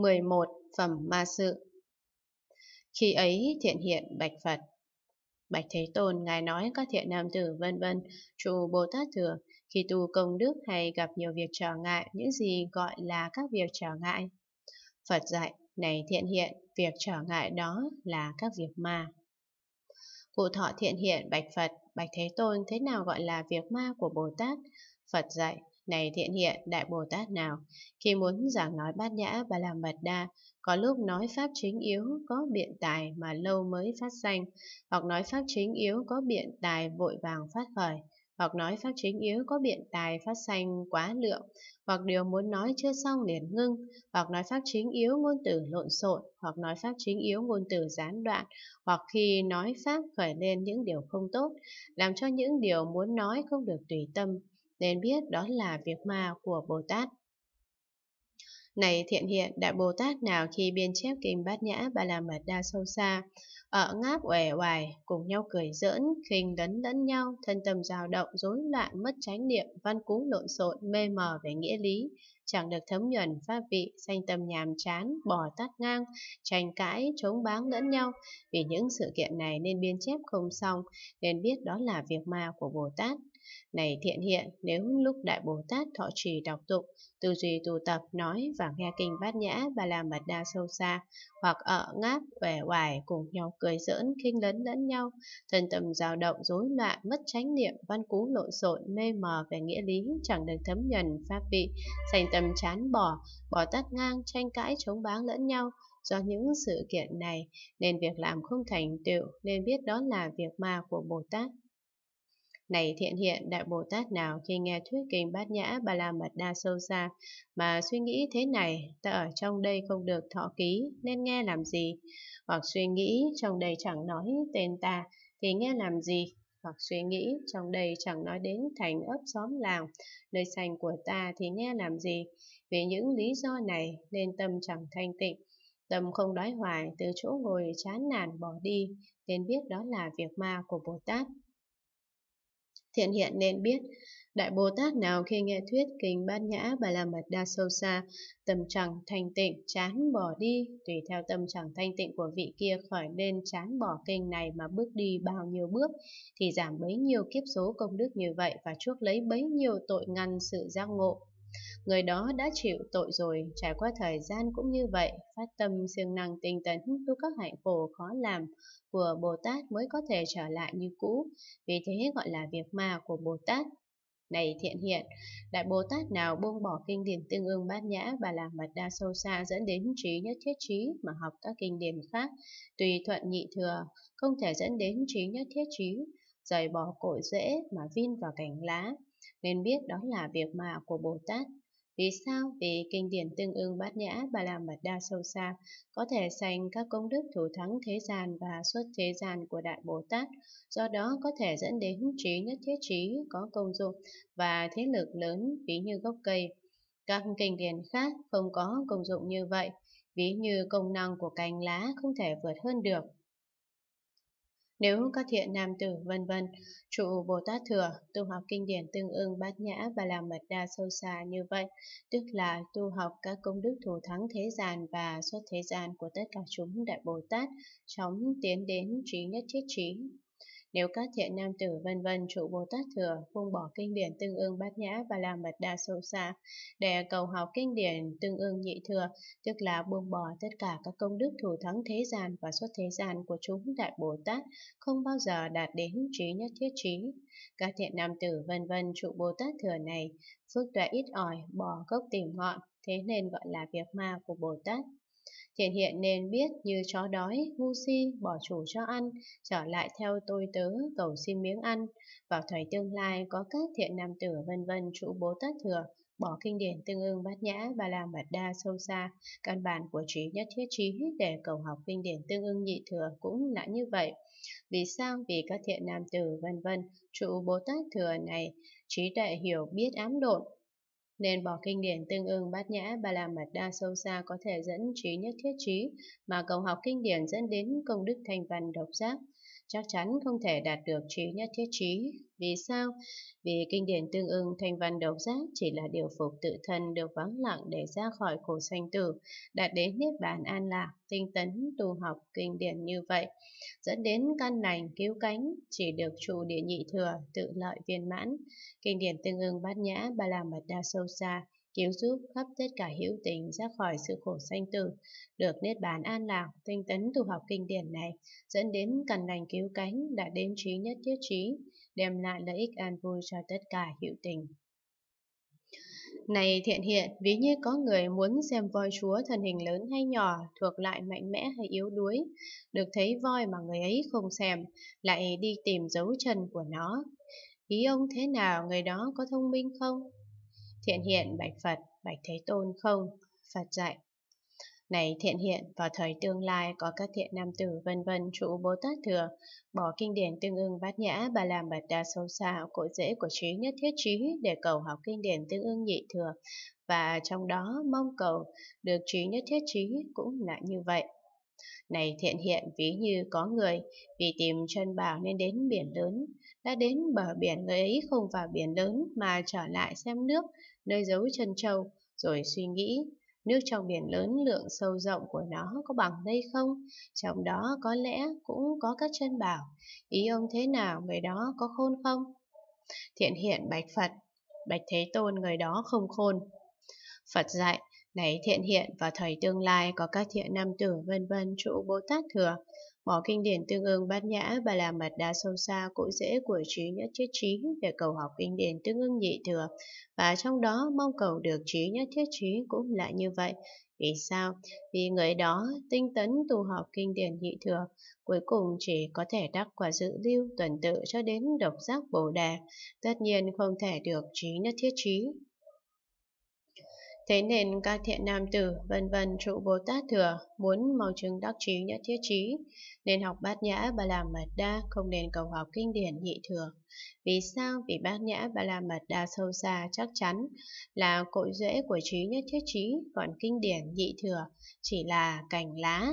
11. Phẩm Ma Sự Khi ấy thiện hiện bạch Phật Bạch Thế Tôn ngài nói các thiện nam tử vân vân trụ Bồ Tát thừa khi tu công đức hay gặp nhiều việc trở ngại những gì gọi là các việc trở ngại Phật dạy này thiện hiện việc trở ngại đó là các việc ma Cụ thọ thiện hiện bạch Phật bạch Thế Tôn thế nào gọi là việc ma của Bồ Tát Phật dạy này thiện hiện, Đại Bồ Tát nào, khi muốn giảng nói bát nhã bà làm mật đa, có lúc nói pháp chính yếu có biện tài mà lâu mới phát sanh, hoặc nói pháp chính yếu có biện tài vội vàng phát khởi, hoặc nói pháp chính yếu có biện tài phát sanh quá lượng, hoặc điều muốn nói chưa xong liền ngưng, hoặc nói pháp chính yếu ngôn từ lộn xộn, hoặc nói pháp chính yếu ngôn từ gián đoạn, hoặc khi nói pháp khởi lên những điều không tốt, làm cho những điều muốn nói không được tùy tâm, nên biết đó là việc ma của Bồ Tát. Này thiện hiện, Đại Bồ Tát nào khi biên chép kinh bát nhã ba la mật đa sâu xa, ở ngáp uể oải cùng nhau cười giỡn, khinh đấn lẫn nhau, thân tâm dao động, rối loạn, mất chánh niệm, văn cú lộn xộn, mê mờ về nghĩa lý, chẳng được thấm nhuần pháp vị, sanh tâm nhàm chán, bỏ tát ngang, tranh cãi, chống báng lẫn nhau. Vì những sự kiện này nên biên chép không xong, nên biết đó là việc ma của Bồ Tát. Này thiện hiện, nếu lúc Đại Bồ Tát thọ trì đọc tụng, tư duy tu tập nói và nghe kinh bát nhã bà la mật đa sâu xa, hoặc ở ngáp, vẻ hoài cùng nhau cười giỡn, khinh lấn lẫn nhau, thân tâm dao động rối loạn, mất chánh niệm, văn cú lộn xộn, mê mờ về nghĩa lý, chẳng được thấm nhuần pháp vị, sành tâm chán bỏ, bỏ tắt ngang, tranh cãi chống báng lẫn nhau, Do những sự kiện này nên việc làm không thành tựu nên biết đó là việc ma của Bồ Tát này thiện hiện Đại Bồ Tát nào khi nghe thuyết kinh bát nhã bà la mật đa sâu xa mà suy nghĩ thế này, ta ở trong đây không được thọ ký nên nghe làm gì? Hoặc suy nghĩ trong đây chẳng nói tên ta thì nghe làm gì? Hoặc suy nghĩ trong đây chẳng nói đến thành ấp xóm làng, nơi sành của ta thì nghe làm gì? Vì những lý do này nên tâm chẳng thanh tịnh. Tâm không đói hoài, từ chỗ ngồi chán nản bỏ đi, nên biết đó là việc ma của Bồ Tát. Thiện hiện nên biết, Đại Bồ Tát nào khi nghe thuyết kinh bát nhã bà la mật đa sâu xa, tâm chẳng thanh tịnh, chán bỏ đi, tùy theo tâm chẳng thanh tịnh của vị kia khỏi nên chán bỏ kinh này mà bước đi bao nhiêu bước, thì giảm bấy nhiêu kiếp số công đức như vậy và chuốc lấy bấy nhiêu tội ngăn sự giác ngộ Người đó đã chịu tội rồi, trải qua thời gian cũng như vậy, phát tâm siêng năng tinh tấn tu các hạnh khổ khó làm của Bồ Tát mới có thể trở lại như cũ, vì thế gọi là việc ma của Bồ Tát. Này thiện hiện, đại Bồ Tát nào buông bỏ kinh điển tương ương bát nhã và làm mật đa sâu xa dẫn đến trí nhất thiết trí mà học các kinh điển khác, tùy thuận nhị thừa, không thể dẫn đến trí nhất thiết trí, rời bỏ cội rễ mà vin vào cảnh lá, nên biết đó là việc mà của Bồ Tát vì sao? Vì kinh điển tương ưng bát nhã bà la mật đa sâu xa, có thể sanh các công đức thủ thắng thế gian và xuất thế gian của Đại Bồ Tát, do đó có thể dẫn đến trí nhất thiết trí có công dụng và thế lực lớn ví như gốc cây. Các kinh điển khác không có công dụng như vậy, ví như công năng của cành lá không thể vượt hơn được. Nếu có thiện nam tử vân vân, trụ Bồ Tát thừa, tu học kinh điển tương ưng bát nhã và làm mật đa sâu xa như vậy, tức là tu học các công đức thủ thắng thế gian và xuất thế gian của tất cả chúng Đại Bồ Tát, chóng tiến đến trí nhất thiết trí, nếu các thiện nam tử vân vân trụ Bồ Tát Thừa buông bỏ kinh điển tương ương bát nhã và làm mật đa sâu xa để cầu học kinh điển tương ương nhị thừa, tức là buông bỏ tất cả các công đức thủ thắng thế gian và xuất thế gian của chúng Đại Bồ Tát không bao giờ đạt đến trí nhất thiết trí. Các thiện nam tử vân vân trụ Bồ Tát Thừa này, phước tuệ ít ỏi, bỏ gốc tìm ngọn, thế nên gọi là việc ma của Bồ Tát. Thiện hiện nên biết như chó đói, ngu si, bỏ chủ cho ăn, trở lại theo tôi tớ, cầu xin miếng ăn. Vào thời tương lai có các thiện nam tử vân vân trụ bố tất thừa, bỏ kinh điển tương ưng bát nhã và làm mật đa sâu xa căn bản của trí nhất thiết trí để cầu học kinh điển tương ưng nhị thừa cũng đã như vậy vì sao vì các thiện nam tử vân vân trụ bố tát thừa này trí tuệ hiểu biết ám độn nên bỏ kinh điển tương ưng bát nhã ba la mật đa sâu xa có thể dẫn trí nhất thiết trí mà cầu học kinh điển dẫn đến công đức thành văn độc giác chắc chắn không thể đạt được trí nhất thiết trí. Vì sao? Vì kinh điển tương ưng thanh văn đấu giác chỉ là điều phục tự thân được vắng lặng để ra khỏi khổ sanh tử, đạt đến niết bàn an lạc, tinh tấn tu học kinh điển như vậy, dẫn đến căn lành cứu cánh chỉ được trụ địa nhị thừa tự lợi viên mãn. Kinh điển tương ưng bát nhã ba la mật đa sâu xa cứu giúp khắp tất cả hữu tình ra khỏi sự khổ sanh tử, được niết bàn an lạc, tinh tấn tu học kinh điển này, dẫn đến cần lành cứu cánh đã đến trí nhất thiết trí, đem lại lợi ích an vui cho tất cả hữu tình. Này thiện hiện, ví như có người muốn xem voi chúa thân hình lớn hay nhỏ, thuộc lại mạnh mẽ hay yếu đuối, được thấy voi mà người ấy không xem, lại đi tìm dấu chân của nó. Ý ông thế nào, người đó có thông minh không? Thiện hiện bạch Phật, bạch Thế Tôn không? Phật dạy. Này thiện hiện, vào thời tương lai có các thiện nam tử vân vân trụ Bồ Tát Thừa, bỏ kinh điển tương ưng bát nhã bà làm bạt đa sâu xa cội rễ của trí nhất thiết trí để cầu học kinh điển tương ưng nhị thừa, và trong đó mong cầu được trí nhất thiết trí cũng là như vậy. Này thiện hiện ví như có người vì tìm chân bảo nên đến biển lớn, đã đến bờ biển người ấy không vào biển lớn mà trở lại xem nước, nơi giấu chân châu, rồi suy nghĩ nước trong biển lớn lượng sâu rộng của nó có bằng đây không? Trong đó có lẽ cũng có các chân bảo, ý ông thế nào người đó có khôn không? Thiện hiện bạch Phật, bạch Thế Tôn người đó không khôn. Phật dạy, này thiện hiện và thời tương lai có các thiện nam tử vân vân trụ Bồ Tát thừa. Bỏ kinh điển tương ưng bát nhã và là mật đa sâu xa cội rễ của trí nhất thiết trí để cầu học kinh điển tương ưng nhị thừa. Và trong đó mong cầu được trí nhất thiết trí cũng lại như vậy. Vì sao? Vì người đó tinh tấn tu học kinh điển nhị thừa, cuối cùng chỉ có thể đắc quả dự lưu tuần tự cho đến độc giác bồ đề, tất nhiên không thể được trí nhất thiết trí, Thế nên các thiện nam tử vân vân trụ Bồ Tát thừa muốn mau chứng đắc trí nhất thiết trí, nên học bát nhã ba la mật đa không nên cầu học kinh điển nhị thừa. Vì sao? Vì bát nhã ba la mật đa sâu xa chắc chắn là cội rễ của trí nhất thiết trí, còn kinh điển nhị thừa chỉ là cành lá,